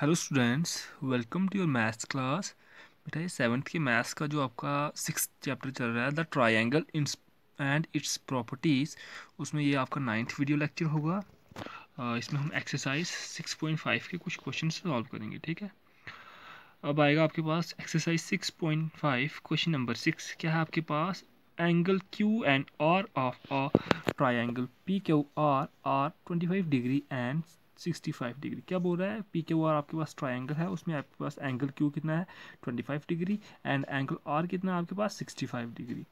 hello students welcome to your maths class बेटा ये seventh के मैथ्स का जो आपका सिक्स चैप्टर चल रहा है the triangle and its properties उसमें ये आपका नाइन्थ वीडियो लेक्चर होगा इसमें हम एक्सरसाइज सिक्स पॉइंट फाइव के कुछ क्वेश्चन सॉल्व करेंगे ठीक है अब आएगा आपके पास exercise six point five question number six क्या है आपके पास angle Q and R of a triangle P Q R R twenty five degree and sixty five degree क्या बोल रहा है पी के वो आपके पास ट्राइंगल है उसमें आपके पास एंगल क्यू कितना है twenty five degree and angle R कितना है आपके पास sixty five degree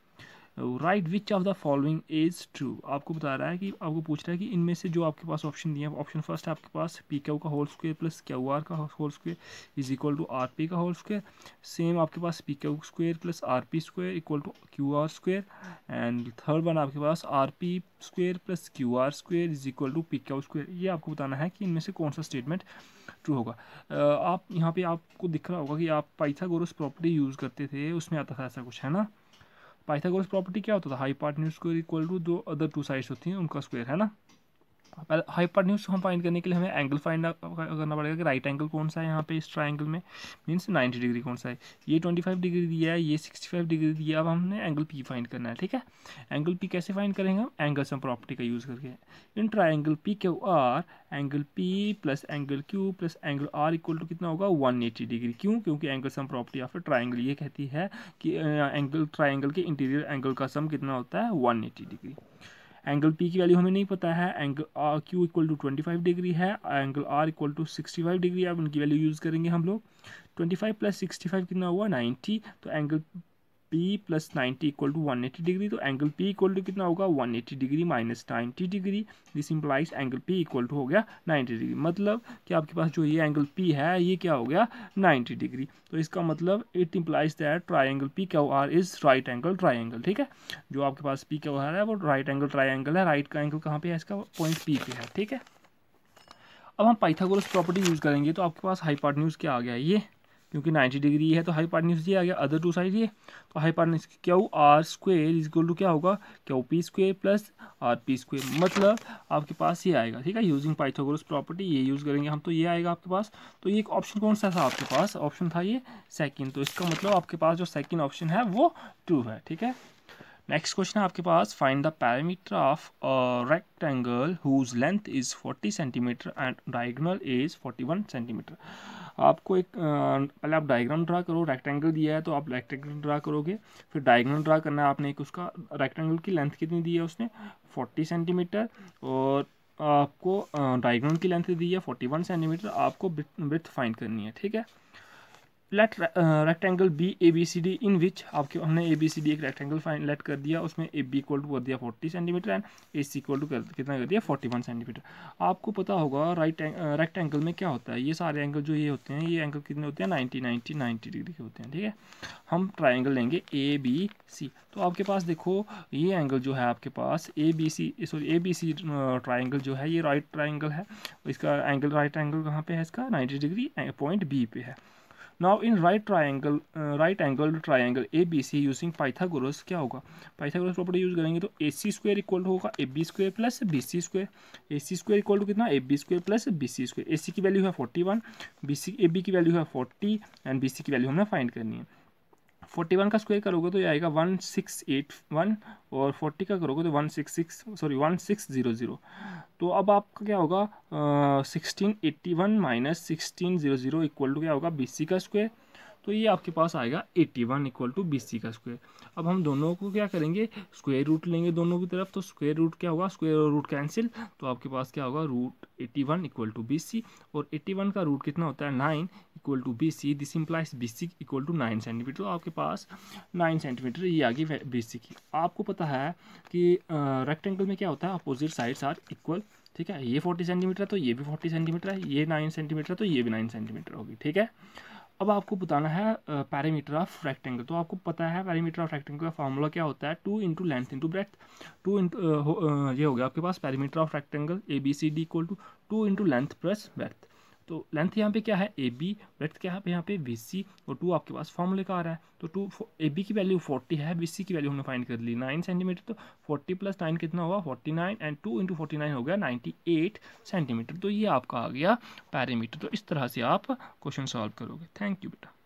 right which of the following is true आपको बता रहा है कि आपको पूछ रहा है कि इनमें से जो आपके पास ऑप्शन दिए हैं ऑप्शन फर्स्ट आपके पास पी क्यू का whole square plus Q R का whole square is equal to R P का होल स्क्वेयर सेम आपके पास P Q square plus R P square equal to Q R square and third one आपके पास R P square plus Q R square is equal to P Q square ये आपको बताना है कि इनमें से कौन सा स्टेटमेंट ट्रू होगा आप यहाँ पे आपको दिख रहा होगा कि आप पाइथागोरस प्रॉपर्टी यूज़ करते थे उसमें आता था ऐसा कुछ है ना पाइथागोरस प्रॉपर्टी क्या होता था hypotenuse square equal to दो अदर टू साइड्स होती हैं उनका स्क्वायर है ना हाइपर न्यूज हम फाइंड करने के लिए हमें एंगल फाइंड करना पड़ेगा कि राइट एंगल कौन सा है यहाँ पे इस ट्राइंगल में मीन्स 90 डिग्री कौन सा है ये 25 डिग्री दिया है ये 65 डिग्री दिया अब हमने एंगल पी फाइंड करना है ठीक है एंगल पी कैसे फाइंड करेंगे हम एंगल सम प्रॉपर्टी का यूज़ करके इन ट्राइंगल पी के R angle P plus angle Q plus angle R equal to कितना होगा एटी डिग्री क्यों क्योंकि angle sum property of triangle ये कहती है कि एंगल ट्राइंगल के इंटीरियर एंगल का सम कितना होता है 180 डिग्री एंगल पी की वैल्यू हमें नहीं पता है angle Q equal to twenty five degree है angle R equal to sixty five degree अब उनकी वैल्यू यूज़ करेंगे हम लोग twenty five plus sixty five कितना हुआ नाइन्टी तो angle P plus ninety equal to one eighty degree तो एंगल पी इक्वल टू कितना होगा one eighty degree minus ninety degree this implies angle P equal to हो गया ninety degree मतलब कि आपके पास जो ये एंगल पी है ये क्या हो गया नाइन्टी डिग्री तो इसका मतलब it implies that triangle P Q R is right angle triangle ठीक है जो आपके पास पी क्यू आर है वो राइट एंगल ट्राइंगल है राइट का एंगल कहाँ पे है इसका पॉइंट पी पे है ठीक है अब हम पाइथागोरस प्रॉपर्टी यूज़ करेंगे तो आपके पास हाईपार्टन्यूज क्या आ गया ये क्योंकि 90 डिग्री है तो हाई पार्टनिस ये आ गया अदर टू साइड ये तो hypotenuse Q R square is equal to क्या होगा Q P square plus R P square मतलब आपके पास ये आएगा ठीक है यूजिंग पाइथागोरस प्रॉपर्टी ये यूज़ करेंगे हम तो ये आएगा आपके पास तो ये एक ऑप्शन कौन सा था आपके पास ऑप्शन था ये सेकेंड तो इसका मतलब आपके पास जो सेकेंड ऑप्शन है वो ट्रू है ठीक है नेक्स्ट क्वेश्चन है आपके पास find the parameter of rectangle whose length is 40 centimetre and diagonal is 41 centimetre आपको एक पहले आप डायग्राम ड्रा करो रेक्टेंगल दिया है तो आप रेक्टेंगल ड्रा करोगे फिर डायग्राम ड्रा करना है आपने एक उसका रेक्टेंगल की लेंथ कितनी दी है उसने 40 सेंटीमीटर और आपको डायग्राम की लेंथ दी है 41 सेंटीमीटर आपको ब्रिथ फाइंड करनी है ठीक है let rectangle B A B C D in which आपके हमने ए बी सी डी एक रेक्टेंगल फाइन लेट कर दिया उसमें ए बी इक्वल टू कर दिया forty centimetre and A C equal to कर कितना कर दिया फोर्टी वन सेंटीमीटर आपको पता होगा राइट रेक्टेंगल uh, में क्या होता है ये सारे एंगल जो ये होते हैं ये एंगल कितने होते हैं नाइन्टी नाइन्टी नाइन्टी डिग्री के होते हैं ठीक है हम ट्राइंगल लेंगे ए बी सी तो आपके पास देखो ये एंगल जो है आपके पास A B C sorry A B C triangle जो है ये राइट ट्राइंगल है इसका एंगल राइट एंगल कहाँ पर है इसका नाइन्टी डिग्री पॉइंट बी पे है now in right triangle right angle triangle A B C using Pythagoras क्या होगा पाइथागोरस प्रॉपर्टी यूज करेंगे तो ए सी स्क्वेयर इक्वल होगा A B square plus B C square A C square equal to कितना A B square plus B C square A C की value है forty one B C A B की value है forty and B C की value हमें find करनी है forty one का स्क्वायर करोगे तो ये आएगा वन सिक्स एट वन और फोर्टी का करोगे तो one six six sorry one six zero zero तो अब आपका क्या होगा sixteen eighty one minus sixteen zero zero equal to क्या होगा बी सी का स्क्वायर तो ये आपके पास आएगा eighty one equal to B C का स्क्वायर अब हम दोनों को क्या करेंगे स्क्वायर रूट लेंगे दोनों की तरफ तो स्क्वायर रूट क्या होगा स्क्वायर और रूट कैंसिल तो आपके पास क्या होगा root eighty one equal to B C और एट्टी वन का रूट कितना होता है nine equal to B C this implies B C equal to nine centimetre आपके पास नाइन सेंटीमीटर ये आ गई बी सी की आपको पता है कि रेक्टेंगल में क्या होता है अपोजिट साइड्स आर इक्वल ठीक है ये फोर्टी सेंटीमीटर है तो ये भी फोर्टी सेंटीमीटर है ये नाइन सेंटीमीटर है तो ये भी नाइन सेंटीमीटर होगी ठीक है अब आपको बताना है पैरामीटर ऑफ रेक्टेंगल तो आपको पता है पैरामीटर ऑफ रेक्टेंगल का फॉर्मूला क्या होता है two into length into breadth two into ये हो गया आपके पास parameter of rectangle A B C D equal to two into length plus breadth तो लेंथ यहाँ पे क्या है ए बी ब्रेथ क्या है यहाँ पे बी सी और टू आपके पास फॉर्मूले का आ रहा है तो टू ए बी की वैल्यू फोर्टी है बी सी की वैल्यू हमने फाइंड कर ली नाइन सेंटीमीटर तो फोर्टी प्लस नाइन कितना होगा forty nine and two into forty nine हो गया नाइन्टी एट सेंटीमीटर तो ये आपका आ गया पैरामीटर तो इस तरह से आप क्वेश्चन सॉल्व करोगे थैंक यू बेटा